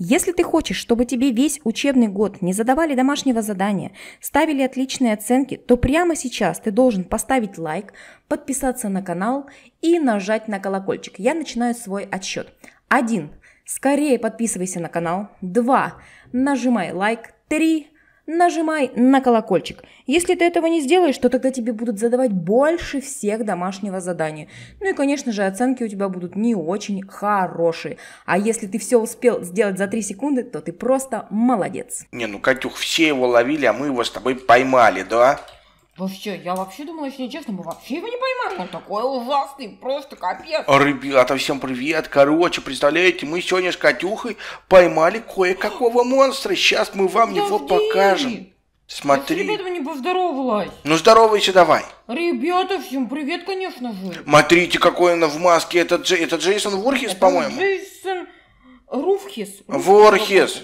Если ты хочешь, чтобы тебе весь учебный год не задавали домашнего задания, ставили отличные оценки, то прямо сейчас ты должен поставить лайк, подписаться на канал и нажать на колокольчик. Я начинаю свой отсчет. Один. Скорее подписывайся на канал. Два. Нажимай лайк. Три нажимай на колокольчик. Если ты этого не сделаешь, то тогда тебе будут задавать больше всех домашнего задания. Ну и, конечно же, оценки у тебя будут не очень хорошие. А если ты все успел сделать за 3 секунды, то ты просто молодец. Не, ну, Катюх, все его ловили, а мы его с тобой поймали, да? Вообще, я вообще думала, если нечестно, мы вообще его не поймаем. Он такой ужасный, просто капец. А Ребята, а всем привет. Короче, представляете, мы сегодня с Катюхой поймали кое-какого монстра. Сейчас мы вам Подожди. его покажем. Смотри. Я с ребятами не поздоровалась. Ну, здоровайся давай. Ребята, всем привет, конечно же. Смотрите, какой он в маске. Это, Дж... это Джейсон Ворхис, по-моему? Джейсон Руфхис. Руфхис. Ворхис.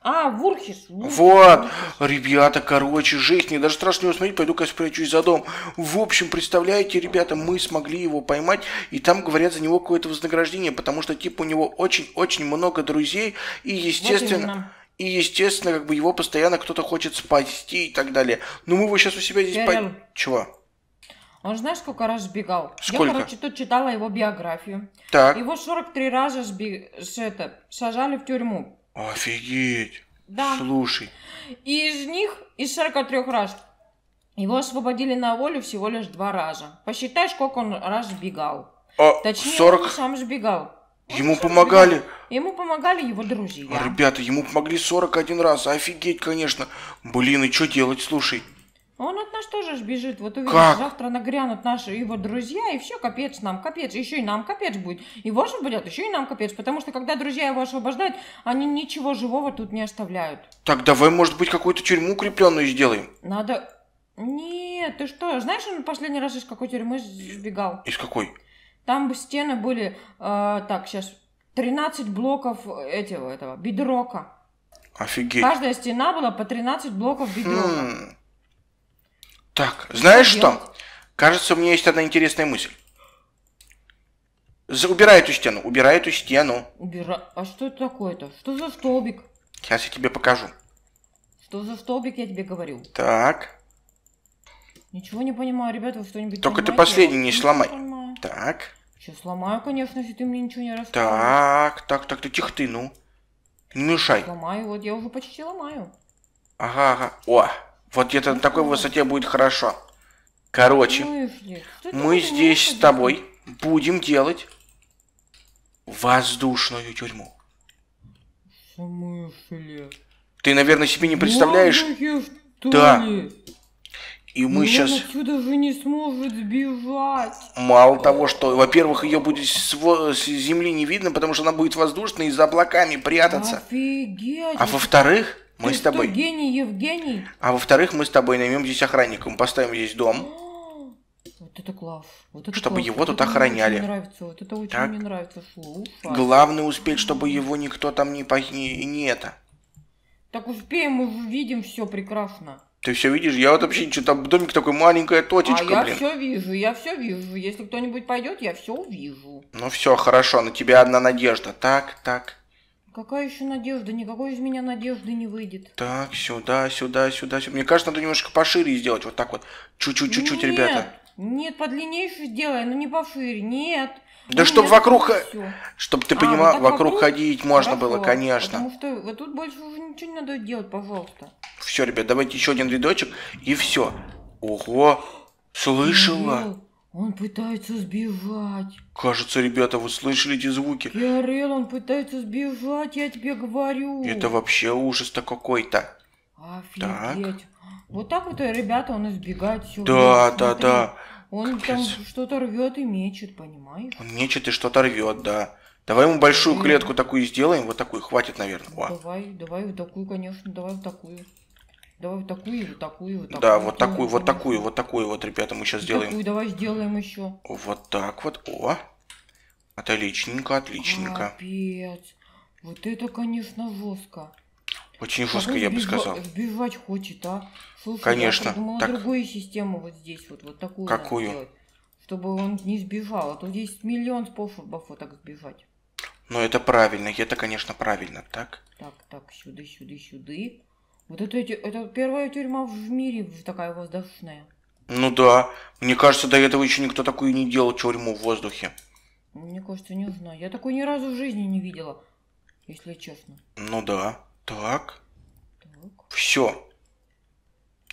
А, Вурхис. Вот, ребята, короче, жесть, мне даже страшно его смотреть, пойду-ка спрячусь за дом. В общем, представляете, ребята, мы смогли его поймать, и там говорят за него какое-то вознаграждение, потому что, тип у него очень-очень много друзей, и, естественно... Вот и, естественно, как бы его постоянно кто-то хочет спасти и так далее. Но ну, мы его сейчас у себя здесь... Терем. Чего? Он знаешь, сколько раз сбегал? Сколько? Я, короче, тут читала его биографию. Так. Его 43 раза сби... это, сажали в тюрьму. Офигеть! Да. Слушай. И них из 43 раз. Его освободили на волю всего лишь два раза. Посчитай, сколько он раз сбегал. А, Точнее, 40... он сам сбегал. Он ему сам помогали. Сбегал. Ему помогали его друзья. Ребята, ему помогли 41 раз. Офигеть, конечно. Блин, и что делать, слушай? А он от нас тоже ж бежит. Вот увидишь, как? завтра нагрянут наши его друзья, и все, капец нам, капец. Еще и нам капец будет. и же будет еще и нам капец. Потому что, когда друзья его освобождают, они ничего живого тут не оставляют. Так давай, может быть, какую-то тюрьму укрепленную сделаем. Надо... Нет, ты что? Знаешь, он последний раз из какой тюрьмы сбегал? Из какой? Там бы стены были... Э, так, сейчас... 13 блоков этого, этого, бедрока. Офигеть. Каждая стена была по 13 блоков бедрока. Хм. Так, знаешь что? Кажется, у меня есть одна интересная мысль. За, убирай эту стену, убирай эту стену. Убирай. А что это такое-то? Что за столбик? Сейчас я тебе покажу. Что за столбик, я тебе говорил. Так. Ничего не понимаю, ребята, вы что-нибудь Только ты последний не сломай. Не так. Сейчас сломаю, конечно, если ты мне ничего не расскажешь. Так, так, так, ты тихо ты, ну. Не мешай. Сломаю, вот я уже почти ломаю. Ага, ага. О, вот где-то на такой высоте будет хорошо. Короче, ну, мы здесь с тобой будем делать воздушную тюрьму. Ты, наверное, себе не представляешь. Да. И мы сейчас... отсюда же не сможет сбежать. Мало того, что, во-первых, ее будет с, с земли не видно, потому что она будет воздушной и за облаками прятаться. Офигеть. А во-вторых мы Ты с тобой... Что, гений Евгений? А во-вторых, мы с тобой наймем здесь охранника. Мы поставим здесь дом. А, вот это класс. Вот это чтобы класс. его вот тут охраняли. Мне нравится. Вот это очень так. мне нравится. Слушай. Главное успеть, чтобы его никто там не не, не это. Так успеем, мы же видим все прекрасно. Ты все видишь? Я вот вообще ничего, там домик такой маленькая точечка, а я блин. все вижу, я все вижу. Если кто-нибудь пойдет, я все увижу. Ну все, хорошо, на тебя одна надежда. Так, так. Какая еще надежда? Никакой из меня надежды не выйдет. Так, сюда, сюда, сюда, сюда. Мне кажется, надо немножко пошире сделать. Вот так вот. Чуть-чуть, чуть-чуть, ребята. Нет, подлиннейшую сделай, но не пошире. Нет. Да ну, чтобы вокруг, чтобы ты понимал, а, вокруг, вокруг ходить можно Хорошо, было, конечно. Потому что вот тут больше уже ничего не надо делать, пожалуйста. Все, ребят, давайте еще один рядочек и все. Ого, слышала. Нет. Он пытается сбежать. Кажется, ребята, вы слышали эти звуки? Ярел, он пытается сбежать, я тебе говорю. Это вообще ужас-то какой-то. Офигеть. Так. Вот так вот, ребята, он избегает все. Да, да, смотри. да. Он Капец. там что-то рвет и мечет, понимаешь? Он мечет и что-то рвет, да. Давай ему большую клетку такую сделаем, вот такую, хватит, наверное. О. Давай, давай вот такую, конечно, давай вот такую. Давай вот такую, вот такую, вот такую. Да, вот такую, вот такую, вот такую вот, ребята, мы сейчас сделаем. Такую давай сделаем еще. Вот так вот. О, отличненько, отличненько. Капец. Вот это, конечно, жестко. Очень жестко, я бы сказал. Сбежать хочет, а? Слушай, Конечно. Я так... другую систему вот здесь, вот, вот такую. Какую? чтобы он не сбежал. А то здесь миллион способов вот так сбежать. Ну, это правильно. Это, конечно, правильно. Так. Так, так, сюда, сюда, сюда. Вот это, это первая тюрьма в мире такая воздушная. Ну да. Мне кажется, до этого еще никто такую не делал тюрьму в воздухе. Мне кажется, не знаю. Я такой ни разу в жизни не видела, если честно. Ну да. Так. так. Все.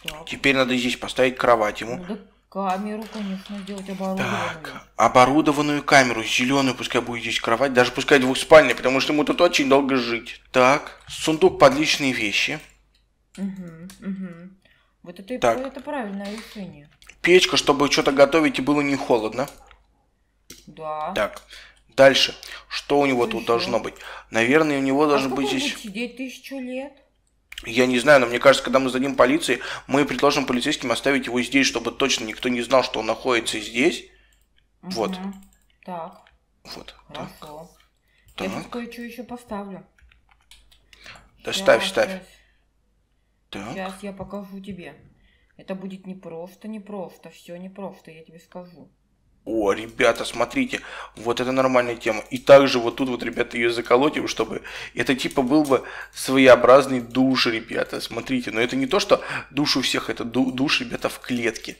Так. Теперь надо здесь поставить кровать ему. Надо камеру, конечно, сделать оборудованную. Так, оборудованную камеру, зеленую, пускай будет здесь кровать, даже пускай двухспальная, потому что ему тут очень долго жить. Так, сундук под личные вещи. Угу, угу. Вот это, это правильное решение. Печка, чтобы что-то готовить и было не холодно. Да. Так. Дальше. Что у него Что тут должно быть? Наверное, у него а быть здесь... Будет сидеть тысячу лет? Я не знаю, но мне кажется, когда мы зададим полиции, мы предложим полицейским оставить его здесь, чтобы точно никто не знал, что он находится здесь. Угу. Вот. Так. Вот. Хорошо. Так. Я так. кое-что еще поставлю. Да, ставь, ставь. Так. Сейчас я покажу тебе. Это будет не просто, не просто, все не просто, я тебе скажу. О, ребята, смотрите, вот это нормальная тема. И также вот тут вот, ребята, ее заколотим, чтобы... Это типа был бы своеобразный душ, ребята, смотрите. Но это не то, что душ у всех, это душ, ребята, в клетке.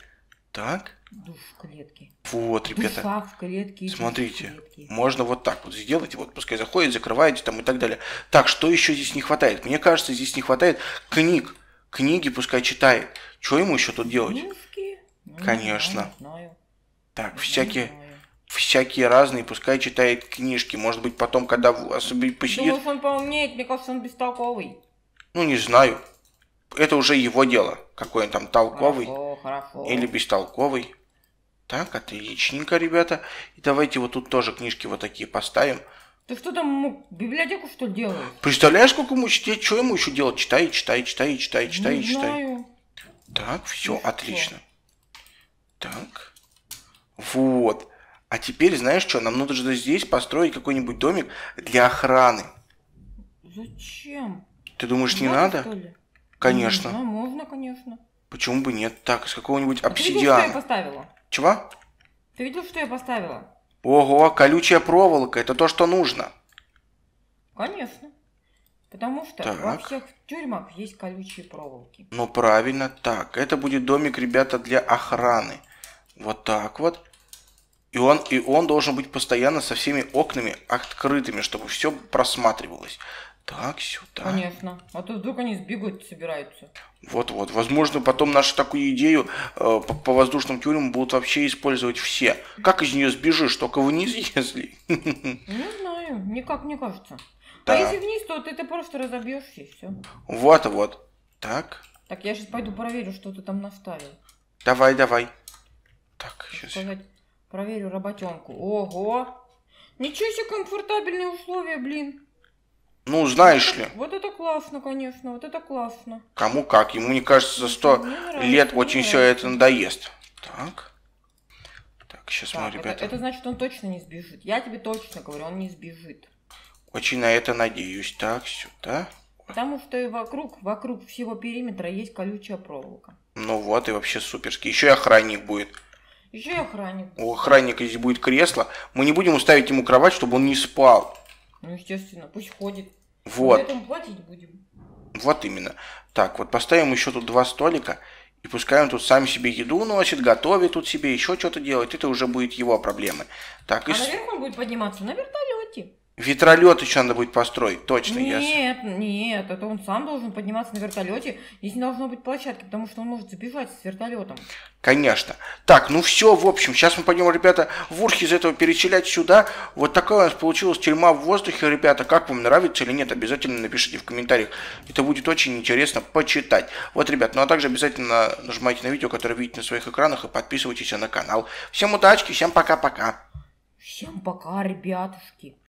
Так? Душ в клетке. Вот, ребята. Душа в клетке. Смотрите, в клетке. можно вот так вот сделать, вот пускай заходит, закрываете там и так далее. Так, что еще здесь не хватает? Мне кажется, здесь не хватает книг. Книги пускай читает. Что ему еще тут делать? Книжки? Ну, Конечно. Не знаю, не знаю. Так, не всякие... Знаю. Всякие разные, пускай читает книжки. Может быть, потом, когда особенно посидит... Думаешь, он поумнеет? Мне кажется, он бестолковый. Ну, не знаю. Это уже его дело. Какой он там толковый. Хорошо, хорошо. Или бестолковый. Так, отличненько, ребята. И давайте вот тут тоже книжки вот такие поставим. Ты что там, библиотеку что ли делаешь? Представляешь, сколько ему читать, что ему еще делать? Читай, читай, читай, читай, читай, Не Знаю. Так, все, И ну, отлично. Все. Так. Вот. А теперь, знаешь что, нам нужно здесь построить какой-нибудь домик для охраны. Зачем? Ты думаешь, не надо? надо? Конечно. Ну, можно, конечно. Почему бы нет? Так, из какого-нибудь обсидиана. Ты видел, что я поставила? Чего? Ты видел, что я поставила? Ого, колючая проволока, это то, что нужно. Конечно. Потому что так. во всех тюрьмах есть колючие проволоки. Ну правильно, так. Это будет домик, ребята, для охраны. Вот так вот. И он, и он должен быть постоянно со всеми окнами открытыми, чтобы все просматривалось так, сюда. Конечно. А то вдруг они сбегать собираются. Вот-вот. Возможно, потом нашу такую идею э, по, по воздушным тюрьмам будут вообще использовать все. Как из нее сбежишь, только вниз, если. Не знаю, никак не кажется. А да. А если вниз, то ты, ты просто разобьешься и все. Вот-вот. Так. Так, я сейчас пойду проверю, что ты там наставил. Давай, давай. Так, сейчас. Сказать, проверю работенку. Ого! Ничего себе комфортабельные условия, блин. Ну, знаешь ли. Вот это классно, конечно, вот это классно. Кому как. Ему, мне кажется, за сто лет очень все это надоест. Так. Так, сейчас так, мы, ребята... Это значит, он точно не сбежит. Я тебе точно говорю, он не сбежит. Очень на это надеюсь. Так, сюда. Потому что и вокруг, вокруг всего периметра есть колючая проволока. Ну вот, и вообще суперски. Еще и охранник будет. Еще и охранник. У охранника здесь будет кресло. Мы не будем уставить ему кровать, чтобы он не спал. Ну, естественно, пусть ходит. Вот. Поэтому платить будем. Вот именно. Так, вот поставим еще тут два столика, и пускай он тут сам себе еду носит, готовит тут себе, еще что-то делает. Это уже будет его проблемы. Так, а и... наверх он будет подниматься? На вертолете. Вертолет еще надо будет построить, точно. Нет, я... нет, это он сам должен подниматься на вертолете. Здесь не должно быть площадки, потому что он может забежать с вертолетом. Конечно. Так, ну все, в общем, сейчас мы пойдем, ребята, в Урх из этого перечислять сюда. Вот такая у нас получилась тюрьма в воздухе, ребята. Как вам нравится или нет, обязательно напишите в комментариях. Это будет очень интересно почитать. Вот, ребят, ну а также обязательно нажимайте на видео, которое видите на своих экранах, и подписывайтесь на канал. Всем удачки, всем пока-пока. Всем пока, ребятушки.